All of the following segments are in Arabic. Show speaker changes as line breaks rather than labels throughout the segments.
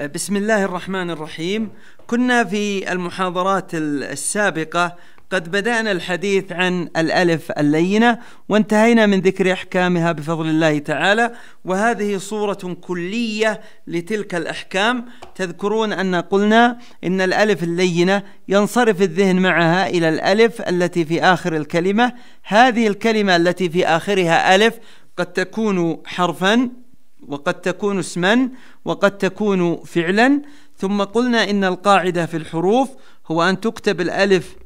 بسم الله الرحمن الرحيم كنا في المحاضرات السابقة قد بدأنا الحديث عن الألف اللينة وانتهينا من ذكر أحكامها بفضل الله تعالى وهذه صورة كلية لتلك الأحكام تذكرون أن قلنا إن الألف اللينة ينصرف الذهن معها إلى الألف التي في آخر الكلمة هذه الكلمة التي في آخرها ألف قد تكون حرفا وقد تكون اسما وقد تكون فعلا ثم قلنا إن القاعدة في الحروف هو أن تكتب الألف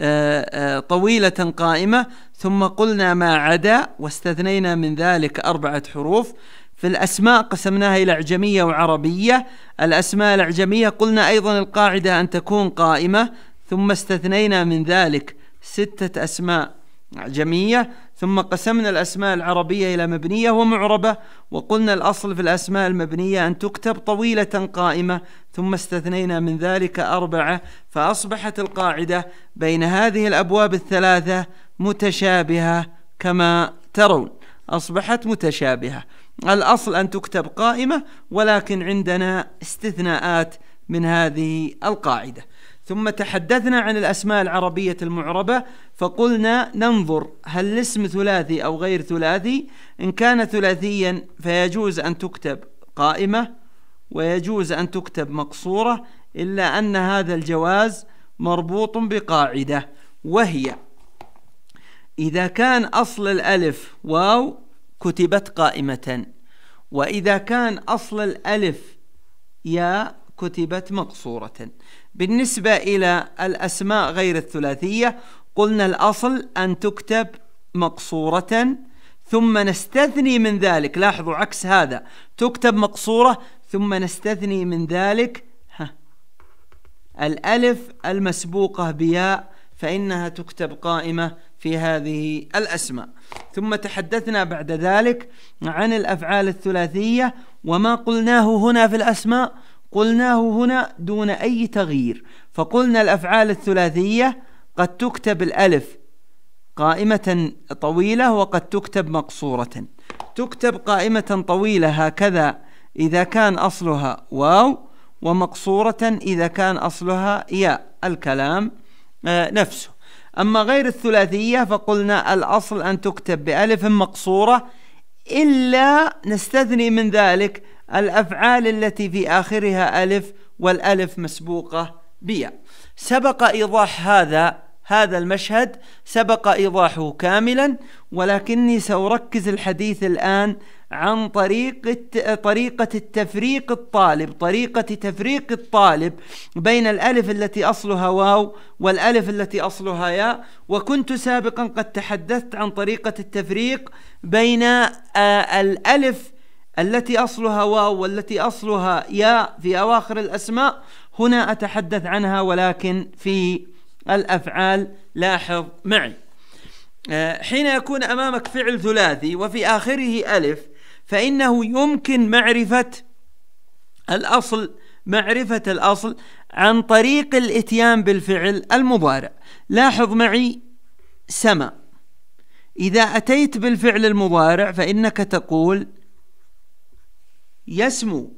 آه، آه، طويلة قائمة ثم قلنا ما عدا واستثنينا من ذلك أربعة حروف في الأسماء قسمناها إلى أعجمية وعربية الأسماء الأعجمية قلنا أيضا القاعدة أن تكون قائمة ثم استثنينا من ذلك ستة أسماء أعجمية ثم قسمنا الأسماء العربية إلى مبنية ومعربة وقلنا الأصل في الأسماء المبنية أن تكتب طويلة قائمة ثم استثنينا من ذلك أربعة فأصبحت القاعدة بين هذه الأبواب الثلاثة متشابهة كما ترون أصبحت متشابهة الأصل أن تكتب قائمة ولكن عندنا استثناءات من هذه القاعدة ثم تحدثنا عن الأسماء العربية المعربة فقلنا ننظر هل الاسم ثلاثي أو غير ثلاثي إن كان ثلاثيا فيجوز أن تكتب قائمة ويجوز أن تكتب مقصورة إلا أن هذا الجواز مربوط بقاعدة وهي إذا كان أصل الألف واو كتبت قائمة وإذا كان أصل الألف يا كتبت مقصورة بالنسبة إلى الأسماء غير الثلاثية قلنا الأصل أن تكتب مقصورة ثم نستثني من ذلك لاحظوا عكس هذا تكتب مقصورة ثم نستثني من ذلك ها الألف المسبوقة بياء فإنها تكتب قائمة في هذه الأسماء ثم تحدثنا بعد ذلك عن الأفعال الثلاثية وما قلناه هنا في الأسماء قلناه هنا دون أي تغيير فقلنا الأفعال الثلاثية قد تكتب الألف قائمة طويلة وقد تكتب مقصورة تكتب قائمة طويلة هكذا إذا كان أصلها واو ومقصورة إذا كان أصلها ياء الكلام آه، نفسه أما غير الثلاثية فقلنا الأصل أن تكتب بألف مقصورة إلا نستثني من ذلك الأفعال التي في آخرها ألف والألف مسبوقة بيا سبق إيضاح هذا هذا المشهد سبق إيضاحه كاملا ولكني سأركز الحديث الآن عن طريقة طريقة التفريق الطالب طريقة تفريق الطالب بين الألف التي أصلها واو والألف التي أصلها ياء وكنت سابقا قد تحدثت عن طريقة التفريق بين الألف التي أصلها واو والتي أصلها ياء في أواخر الأسماء هنا أتحدث عنها ولكن في الأفعال لاحظ معي آه، حين يكون أمامك فعل ثلاثي وفي آخره ألف فإنه يمكن معرفة الأصل معرفة الأصل عن طريق الإتيان بالفعل المضارع لاحظ معي سما إذا أتيت بالفعل المضارع فإنك تقول يسمو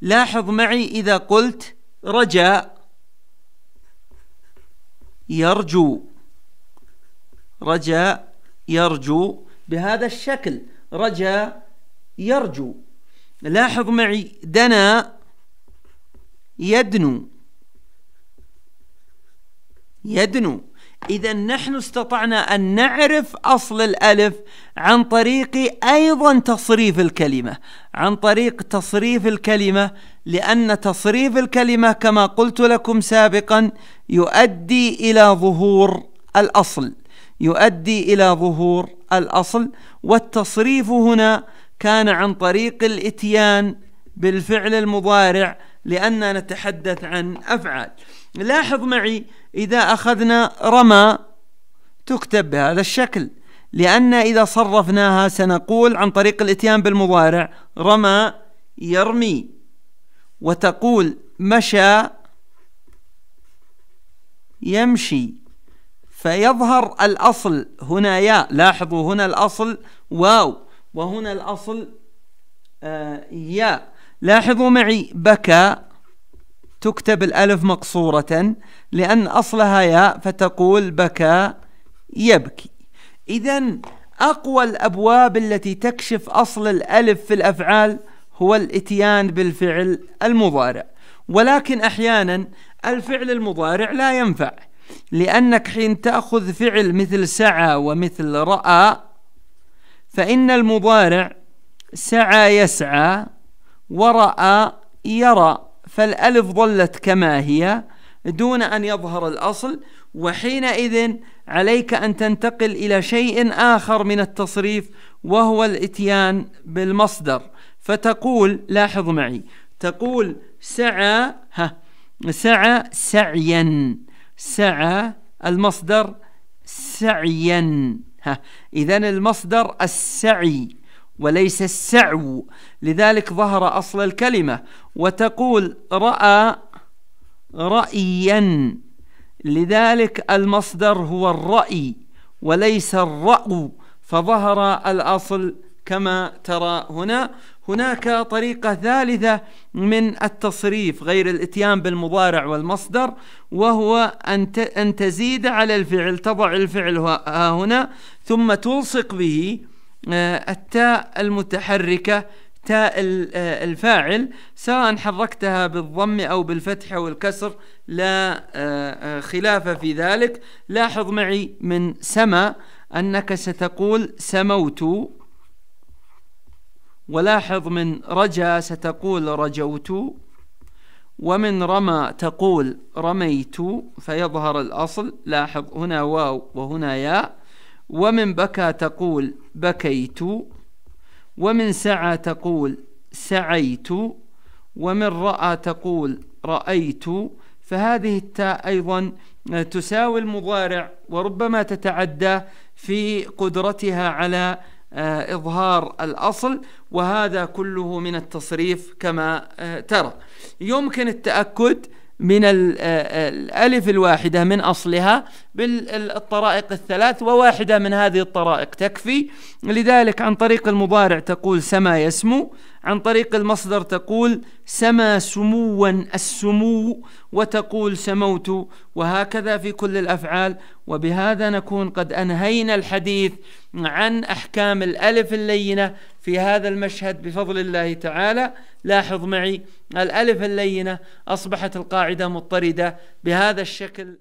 لاحظ معي إذا قلت رجاء يرجو رجاء يرجو بهذا الشكل رجاء يرجو لاحظ معي دنا يدنو يدنو إذا نحن استطعنا أن نعرف أصل الألف عن طريق أيضا تصريف الكلمة عن طريق تصريف الكلمة لأن تصريف الكلمة كما قلت لكم سابقا يؤدي إلى ظهور الأصل يؤدي إلى ظهور الأصل والتصريف هنا كان عن طريق الإتيان بالفعل المضارع لأننا نتحدث عن أفعال لاحظ معي إذا أخذنا رمى تكتب بهذا الشكل لأن إذا صرفناها سنقول عن طريق الإتيان بالمضارع رمى يرمي وتقول مشى يمشي فيظهر الأصل هنا يا لاحظوا هنا الأصل واو وهنا الأصل آه يا لاحظوا معي بكى تكتب الألف مقصورة لأن أصلها ياء فتقول بكى يبكي إذا أقوى الأبواب التي تكشف أصل الألف في الأفعال هو الإتيان بالفعل المضارع ولكن أحيانا الفعل المضارع لا ينفع لأنك حين تأخذ فعل مثل سعى ومثل رأى فإن المضارع سعى يسعى ورأى يرى فالألف ظلت كما هي دون أن يظهر الأصل وحينئذ عليك أن تنتقل إلى شيء آخر من التصريف وهو الإتيان بالمصدر فتقول لاحظ معي تقول سعى ها سعى سعيا سعى المصدر سعيا ها إذا المصدر السعي وليس السعو لذلك ظهر أصل الكلمة وتقول رأى رأيا لذلك المصدر هو الرأي وليس الرأو فظهر الأصل كما ترى هنا هناك طريقة ثالثة من التصريف غير الاتيان بالمضارع والمصدر وهو أن تزيد على الفعل تضع الفعل هنا ثم تلصق به آه، التاء المتحركة تاء آه، الفاعل سواء حركتها بالضم أو بالفتح أو الكسر لا آه، خلاف في ذلك لاحظ معي من سما أنك ستقول سموت ولاحظ من رجا ستقول رجوت ومن رمى تقول رميت فيظهر الأصل لاحظ هنا واو وهنا ياء ومن بكى تقول بكيت ومن سعى تقول سعيت ومن رأى تقول رأيت فهذه التاء أيضا تساوي المضارع وربما تتعدى في قدرتها على آه، إظهار الأصل وهذا كله من التصريف كما آه، ترى يمكن التأكد من آه، الألف الواحدة من أصلها بالطرائق الثلاث وواحدة من هذه الطرائق تكفي لذلك عن طريق المضارع تقول سما يسمو عن طريق المصدر تقول سما سموا السمو وتقول سموت وهكذا في كل الأفعال وبهذا نكون قد أنهينا الحديث عن أحكام الألف اللينة في هذا المشهد بفضل الله تعالى لاحظ معي الألف اللينة أصبحت القاعدة مضطردة بهذا الشكل